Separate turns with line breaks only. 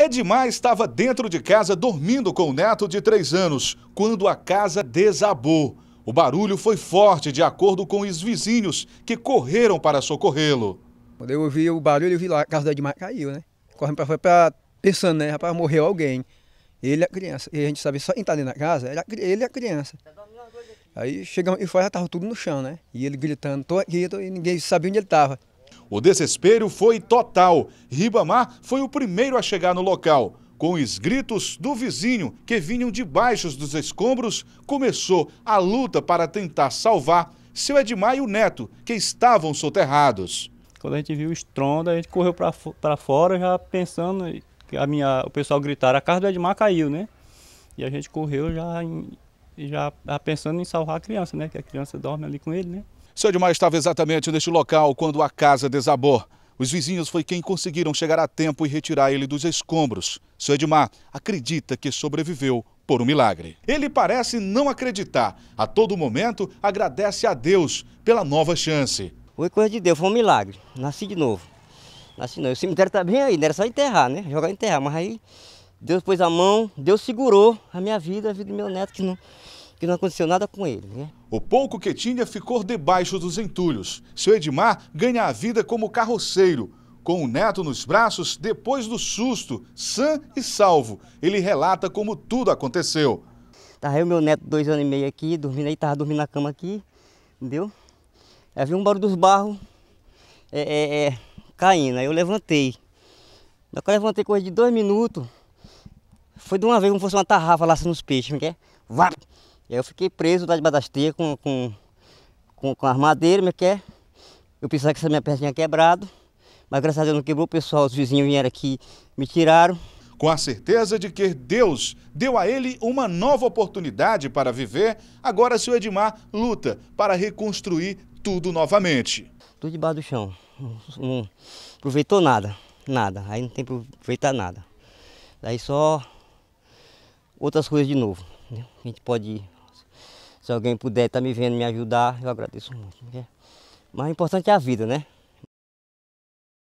Edmar estava dentro de casa dormindo com o neto de 3 anos quando a casa desabou. O barulho foi forte, de acordo com os vizinhos que correram para socorrê-lo. Quando eu ouvi o barulho, eu vi lá, a casa do Edmar caiu, né? Correndo para fora,
pensando, né? Rapaz, morreu alguém. Ele a criança. E a gente sabe só entrar dentro da casa, ele a criança. Aí chegamos e fora, já estava tudo no chão, né? E ele gritando, tô aqui, tô... e
ninguém sabia onde ele estava. O desespero foi total. Ribamar foi o primeiro a chegar no local. Com os gritos do vizinho que vinham debaixo dos escombros, começou a luta para tentar salvar seu Edmar e o Neto, que estavam soterrados. Quando a gente viu o estrondo, a gente correu para fora já pensando
que a minha, o pessoal gritaram, a casa do Edmar caiu, né? E a gente correu já, já, já pensando em salvar a criança, né? Que a criança dorme ali com ele, né?
Seu Edmar estava exatamente neste local quando a casa desabou. Os vizinhos foi quem conseguiram chegar a tempo e retirar ele dos escombros. Seu Edmar acredita que sobreviveu por um milagre. Ele parece não acreditar. A todo momento agradece a Deus pela nova chance.
Foi coisa de Deus, foi um milagre. Nasci de novo. Nasci novo. O cemitério está bem aí, não era só enterrar, né? Jogar enterrar. Mas aí Deus pôs a mão, Deus segurou a minha vida, a vida do meu neto que não
que não aconteceu nada com ele. Né? O pouco que tinha ficou debaixo dos entulhos. Seu Edmar ganha a vida como carroceiro. Com o neto nos braços, depois do susto, sã e salvo, ele relata como tudo aconteceu. Estava tá, eu meu neto
dois anos e meio aqui, dormindo aí, estava dormindo na cama aqui, entendeu? Aí vi um barulho dos barros é, é, é, caindo, aí eu levantei. Na eu levantei coisa de dois minutos, foi de uma vez como se fosse uma tarrafa lá assim nos peixes, não é quer? É? Vá! E aí eu fiquei preso lá de das com, com, com, com as madeiras, é que é. Eu pensava que essa minha perna tinha quebrado, mas graças a Deus não quebrou. O pessoal, os vizinhos vieram aqui, me
tiraram. Com a certeza de que Deus deu a ele uma nova oportunidade para viver, agora seu Edmar luta para reconstruir tudo novamente. Tudo debaixo do chão. Não aproveitou nada, nada. Aí não tem para aproveitar
nada. Daí só outras coisas de novo. Né? A gente pode se alguém puder estar tá me vendo, me ajudar, eu agradeço muito. Né? Mas o importante é a vida, né?